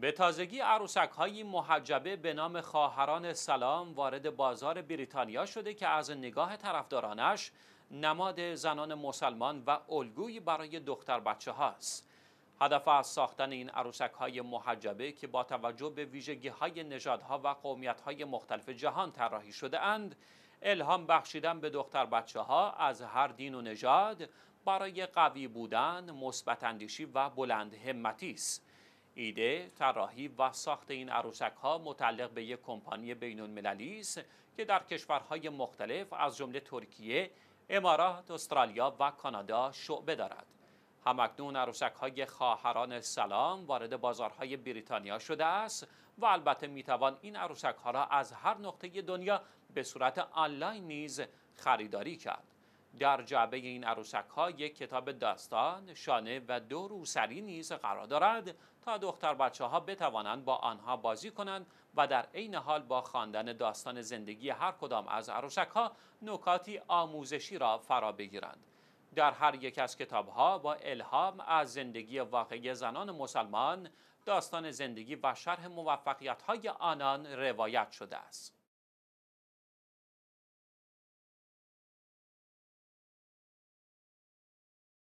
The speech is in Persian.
به تازگی عروسک های محجبه به نام خواهران سلام وارد بازار بریتانیا شده که از نگاه طرفدارانش نماد زنان مسلمان و الگویی برای دختر بچه هاست. هدف از ساختن این عروسک های محجبه که با توجه به ویژگی های ها و قومیت های مختلف جهان طراحی شده اند، الهام بخشیدن به دختر بچه ها از هر دین و نژاد برای قوی بودن، مثبت و بلند همتی است. ایده، طراحی و ساخت این عروسک ها متعلق به یک کمپانی بین است که در کشورهای مختلف از جمله ترکیه، امارات، استرالیا و کانادا شعبه دارد. همکنون عروسک های خواهران سلام وارد بازارهای بریتانیا شده است و البته میتوان این عروسک ها را از هر نقطه دنیا به صورت آنلاین نیز خریداری کرد. در جعبه این عروسک ها یک کتاب داستان، شانه و دو روسری نیز قرار دارد تا دختر بچه ها بتوانند با آنها بازی کنند و در عین حال با خواندن داستان زندگی هر کدام از عروسک ها نکاتی آموزشی را فرا بگیرند. در هر یک از کتاب ها با الهام از زندگی واقعی زنان مسلمان داستان زندگی و شرح موفقیت های آنان روایت شده است.